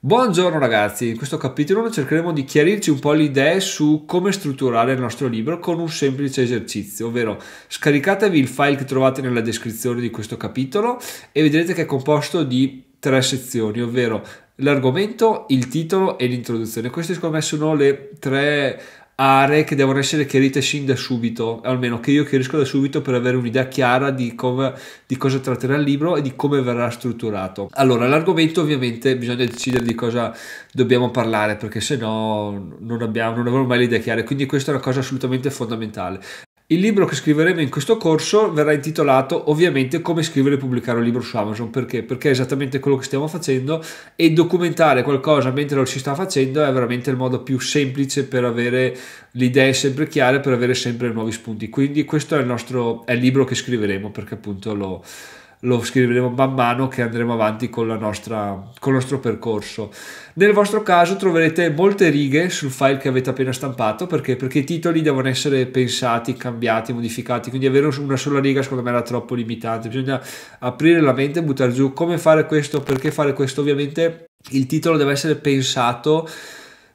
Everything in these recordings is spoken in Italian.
Buongiorno ragazzi, in questo capitolo cercheremo di chiarirci un po' le idee su come strutturare il nostro libro con un semplice esercizio, ovvero scaricatevi il file che trovate nella descrizione di questo capitolo e vedrete che è composto di tre sezioni, ovvero l'argomento, il titolo e l'introduzione. Queste secondo me sono le tre aree che devono essere chiarite sin da subito, almeno che io chiarisco da subito per avere un'idea chiara di, come, di cosa tratterà il libro e di come verrà strutturato. Allora, l'argomento ovviamente bisogna decidere di cosa dobbiamo parlare perché se no non, abbiamo, non avremo mai le idee chiare, quindi questa è una cosa assolutamente fondamentale. Il libro che scriveremo in questo corso verrà intitolato ovviamente come scrivere e pubblicare un libro su Amazon, perché? Perché è esattamente quello che stiamo facendo e documentare qualcosa mentre lo si sta facendo è veramente il modo più semplice per avere le idee sempre chiare, per avere sempre nuovi spunti. Quindi questo è il nostro è il libro che scriveremo perché appunto lo, lo scriveremo man mano che andremo avanti con, nostra, con, il nostro percorso. Nel vostro caso troverete molte righe sul file che avete appena stampato perché? perché i titoli devono essere pensati, cambiati, modificati, quindi avere una sola riga secondo me era troppo limitante, bisogna aprire la mente e buttare giù come fare questo, perché fare questo, ovviamente il titolo deve essere pensato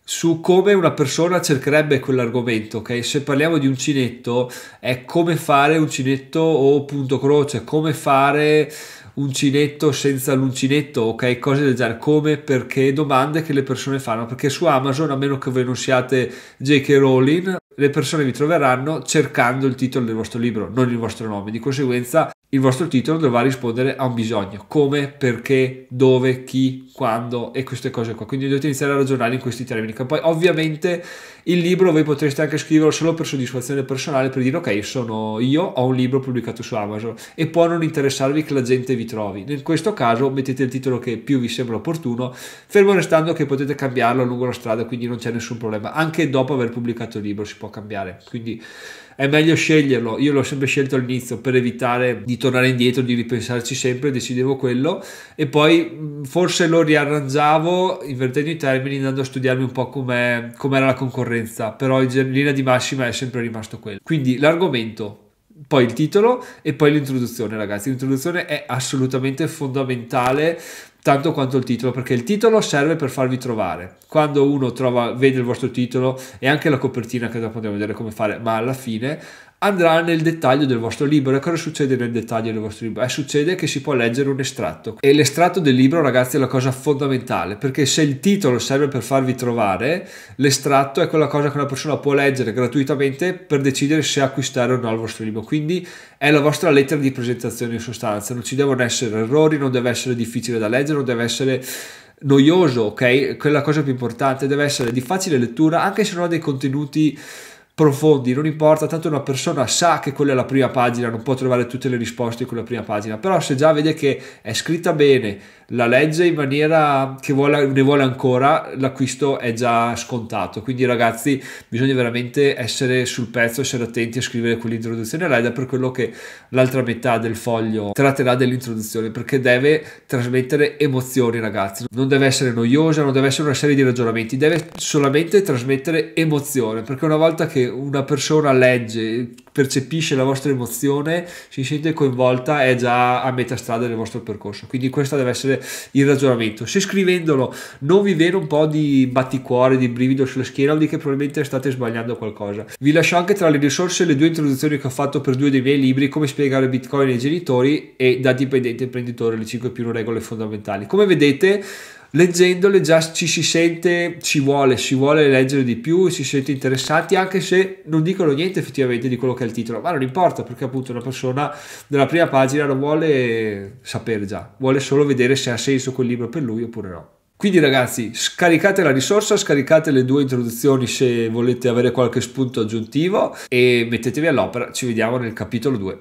su come una persona cercherebbe quell'argomento, ok? Se parliamo di uncinetto, è come fare uncinetto o punto croce, come fare uncinetto senza l'uncinetto, ok? Cose del genere, come, perché, domande che le persone fanno, perché su Amazon, a meno che voi non siate J.K. Rowling, le persone vi troveranno cercando il titolo del vostro libro, non il vostro nome, di conseguenza il vostro titolo dovrà rispondere a un bisogno, come, perché, dove, chi, quando e queste cose qua. Quindi dovete iniziare a ragionare in questi termini. Poi ovviamente il libro voi potreste anche scriverlo solo per soddisfazione personale, per dire ok, sono io, ho un libro pubblicato su Amazon e può non interessarvi che la gente vi trovi. In questo caso mettete il titolo che più vi sembra opportuno, fermo restando che potete cambiarlo lungo la strada, quindi non c'è nessun problema. Anche dopo aver pubblicato il libro si può cambiare. Quindi è meglio sceglierlo. Io l'ho sempre scelto all'inizio per evitare di tornare indietro, di ripensarci sempre, decidevo quello e poi forse lo riarrangiavo invertendo i termini, andando a studiarmi un po' com'è, com'era la concorrenza, però in linea di massima è sempre rimasto quello. Quindi l'argomento poi il titolo e poi l'introduzione ragazzi l'introduzione è assolutamente fondamentale tanto quanto il titolo, perché il titolo serve per farvi trovare. Quando uno trova, vede il vostro titolo e anche la copertina, che dopo andiamo a vedere come fare, ma alla fine andrà nel dettaglio del vostro libro. E cosa succede nel dettaglio del vostro libro? Eh, succede che si può leggere un estratto. E l'estratto del libro, ragazzi, è la cosa fondamentale, perché se il titolo serve per farvi trovare, l'estratto è quella cosa che una persona può leggere gratuitamente per decidere se acquistare o no il vostro libro. Quindi è la vostra lettera di presentazione in sostanza. Non ci devono essere errori, non deve essere difficile da leggere, non deve essere noioso, ok? Quella cosa più importante deve essere di facile lettura, anche se non ha dei contenuti profondi, non importa, tanto una persona sa che quella è la prima pagina, non può trovare tutte le risposte in quella prima pagina, però se già vede che è scritta bene, la legge in maniera che vuole, ne vuole ancora, l'acquisto è già scontato. Quindi ragazzi bisogna veramente essere sul pezzo, essere attenti a scrivere quell'introduzione all'AIDA per quello che l'altra metà del foglio tratterà dell'introduzione, perché deve trasmettere emozioni ragazzi, non deve essere noiosa, non deve essere una serie di ragionamenti, deve solamente trasmettere emozione, perché una volta che una persona legge, percepisce la vostra emozione, si sente coinvolta, è già a metà strada del vostro percorso. Quindi questo deve essere il ragionamento. Se scrivendolo non vi viene un po' di batticuore, di brivido sulla schiena, vuol dire che probabilmente state sbagliando qualcosa. Vi lascio anche tra le risorse le due introduzioni che ho fatto per due dei miei libri, come spiegare Bitcoin ai genitori e da dipendente imprenditore, le 5 più regole fondamentali. Come vedete leggendole già ci si sente, ci vuole, si vuole leggere di più, si sente interessati anche se non dicono niente effettivamente di quello che è il titolo, ma non importa perché appunto una persona nella prima pagina non vuole sapere già, vuole solo vedere se ha senso quel libro per lui oppure no. Quindi ragazzi, scaricate la risorsa, scaricate le due introduzioni se volete avere qualche spunto aggiuntivo e mettetevi all'opera, ci vediamo nel capitolo 2.